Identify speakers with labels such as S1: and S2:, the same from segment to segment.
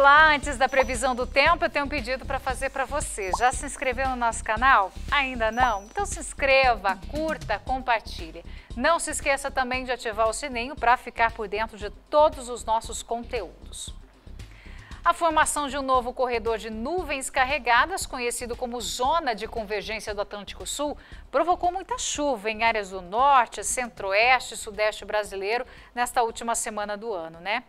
S1: Olá, antes da previsão do tempo, eu tenho um pedido para fazer para você. Já se inscreveu no nosso canal? Ainda não? Então se inscreva, curta, compartilhe. Não se esqueça também de ativar o sininho para ficar por dentro de todos os nossos conteúdos. A formação de um novo corredor de nuvens carregadas, conhecido como Zona de Convergência do Atlântico Sul, provocou muita chuva em áreas do norte, centro-oeste e sudeste brasileiro nesta última semana do ano, né?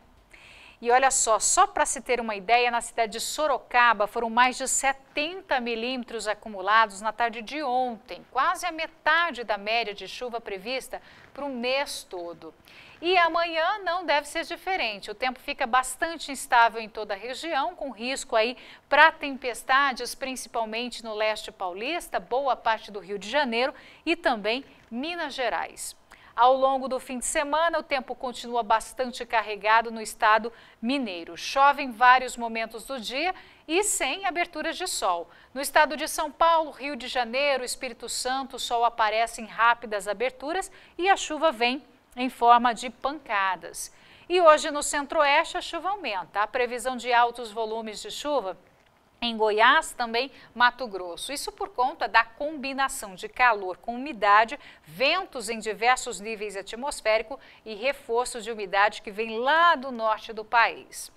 S1: E olha só, só para se ter uma ideia, na cidade de Sorocaba foram mais de 70 milímetros acumulados na tarde de ontem, quase a metade da média de chuva prevista para o mês todo. E amanhã não deve ser diferente. O tempo fica bastante instável em toda a região, com risco aí para tempestades, principalmente no leste paulista, boa parte do Rio de Janeiro e também Minas Gerais. Ao longo do fim de semana, o tempo continua bastante carregado no estado mineiro. Chove em vários momentos do dia e sem aberturas de sol. No estado de São Paulo, Rio de Janeiro, Espírito Santo, o sol aparece em rápidas aberturas e a chuva vem em forma de pancadas. E hoje no centro-oeste a chuva aumenta. A previsão de altos volumes de chuva em Goiás, também Mato Grosso. Isso por conta da combinação de calor com umidade, ventos em diversos níveis atmosféricos e reforço de umidade que vem lá do norte do país.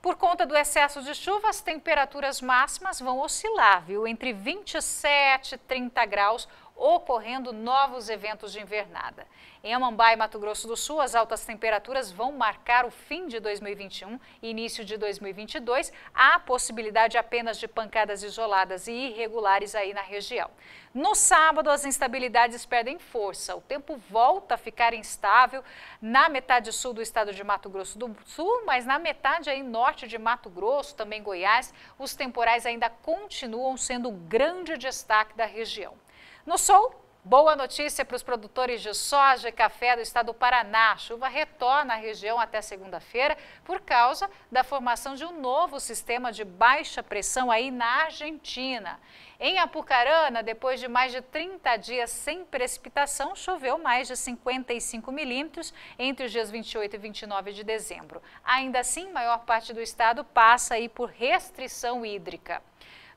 S1: Por conta do excesso de chuva, as temperaturas máximas vão oscilar, viu? Entre 27 e 30 graus ocorrendo novos eventos de invernada. Em Amambai, Mato Grosso do Sul, as altas temperaturas vão marcar o fim de 2021 e início de 2022. Há possibilidade apenas de pancadas isoladas e irregulares aí na região. No sábado, as instabilidades perdem força. O tempo volta a ficar instável na metade sul do estado de Mato Grosso do Sul, mas na metade aí norte de Mato Grosso, também Goiás, os temporais ainda continuam sendo um grande destaque da região. No sul, boa notícia para os produtores de soja e café do estado do Paraná. A chuva retorna à região até segunda-feira por causa da formação de um novo sistema de baixa pressão aí na Argentina. Em Apucarana, depois de mais de 30 dias sem precipitação, choveu mais de 55 milímetros entre os dias 28 e 29 de dezembro. Ainda assim, maior parte do estado passa aí por restrição hídrica.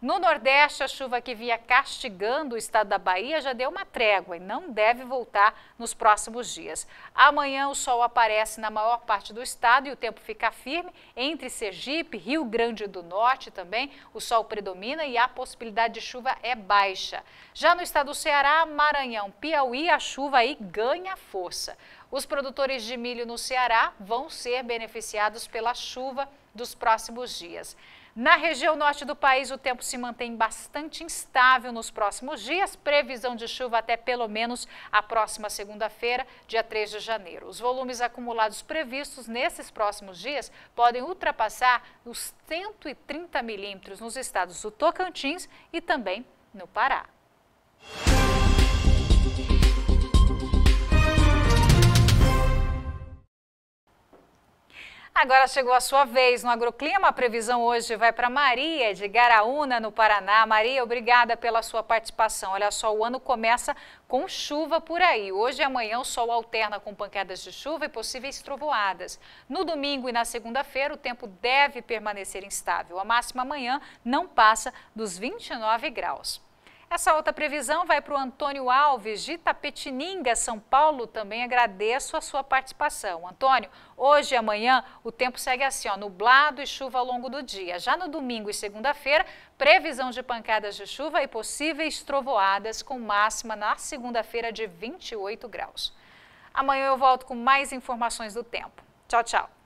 S1: No Nordeste, a chuva que vinha castigando o estado da Bahia já deu uma trégua e não deve voltar nos próximos dias. Amanhã o sol aparece na maior parte do estado e o tempo fica firme entre Sergipe, Rio Grande do Norte também. O sol predomina e a possibilidade de chuva é baixa. Já no estado do Ceará, Maranhão, Piauí, a chuva aí ganha força. Os produtores de milho no Ceará vão ser beneficiados pela chuva dos próximos dias. Na região norte do país, o tempo se mantém bastante instável nos próximos dias. Previsão de chuva até pelo menos a próxima segunda-feira, dia 3 de janeiro. Os volumes acumulados previstos nesses próximos dias podem ultrapassar os 130 milímetros nos estados do Tocantins e também no Pará. Música Agora chegou a sua vez no Agroclima. A previsão hoje vai para Maria de Garaúna, no Paraná. Maria, obrigada pela sua participação. Olha só, o ano começa com chuva por aí. Hoje e amanhã o sol alterna com pancadas de chuva e possíveis trovoadas. No domingo e na segunda-feira o tempo deve permanecer instável. A máxima amanhã não passa dos 29 graus. Essa outra previsão vai para o Antônio Alves, de Tapetininga, São Paulo. Também agradeço a sua participação. Antônio, hoje e amanhã o tempo segue assim, ó, nublado e chuva ao longo do dia. Já no domingo e segunda-feira, previsão de pancadas de chuva e possíveis trovoadas, com máxima na segunda-feira de 28 graus. Amanhã eu volto com mais informações do tempo. Tchau, tchau.